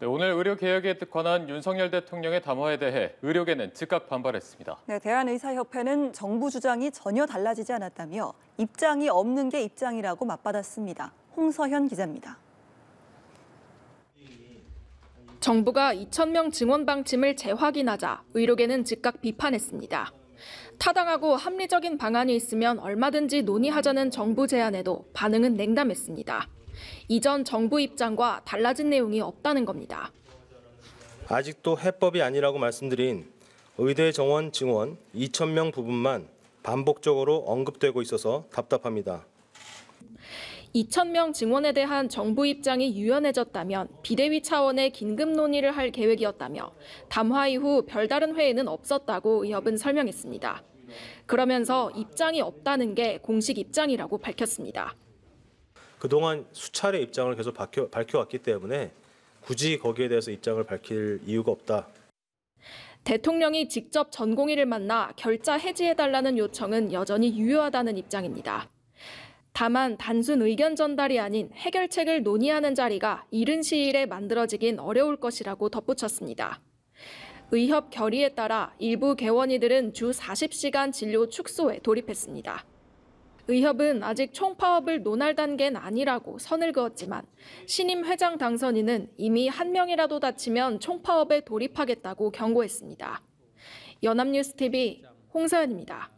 네, 오늘 의료개혁에 관한 윤석열 대통령의 담화에 대해 의료계는 즉각 반발했습니다. 네, 대한의사협회는 정부 주장이 전혀 달라지지 않았다며 입장이 없는 게 입장이라고 맞받았습니다. 홍서현 기자입니다. 정부가 2,000명 증원 방침을 재확인하자 의료계는 즉각 비판했습니다. 타당하고 합리적인 방안이 있으면 얼마든지 논의하자는 정부 제안에도 반응은 냉담했습니다. 이전 정부 입장과 달라진 내용이 없다는 겁니다. 아직도 해법이 아니라고 말씀드린 의대 정원 증원 2천 명 부분만 반복적으로 언급되고 있어서 답답합니다. 2 0명 증원에 대한 정부 입장이 유연해졌다면 비대위 차원의 긴급 논의를 할 계획이었다며 담화 이후 별다른 회의는 없었다고 의협은 설명했습니다. 그러면서 입장이 없다는 게 공식 입장이라고 밝혔습니다. 그동안 수차례 입장을 계속 밝혀, 밝혀왔기 때문에 굳이 거기에 대해서 입장을 밝힐 이유가 없다. 대통령이 직접 전공의를 만나 결자 해지해달라는 요청은 여전히 유효하다는 입장입니다. 다만 단순 의견 전달이 아닌 해결책을 논의하는 자리가 이른 시일에 만들어지긴 어려울 것이라고 덧붙였습니다. 의협 결의에 따라 일부 개원이들은 주 40시간 진료 축소에 돌입했습니다. 의협은 아직 총파업을 논할 단계는 아니라고 선을 그었지만 신임 회장 당선인은 이미 한 명이라도 다치면 총파업에 돌입하겠다고 경고했습니다. 연합뉴스TV 홍서연입니다.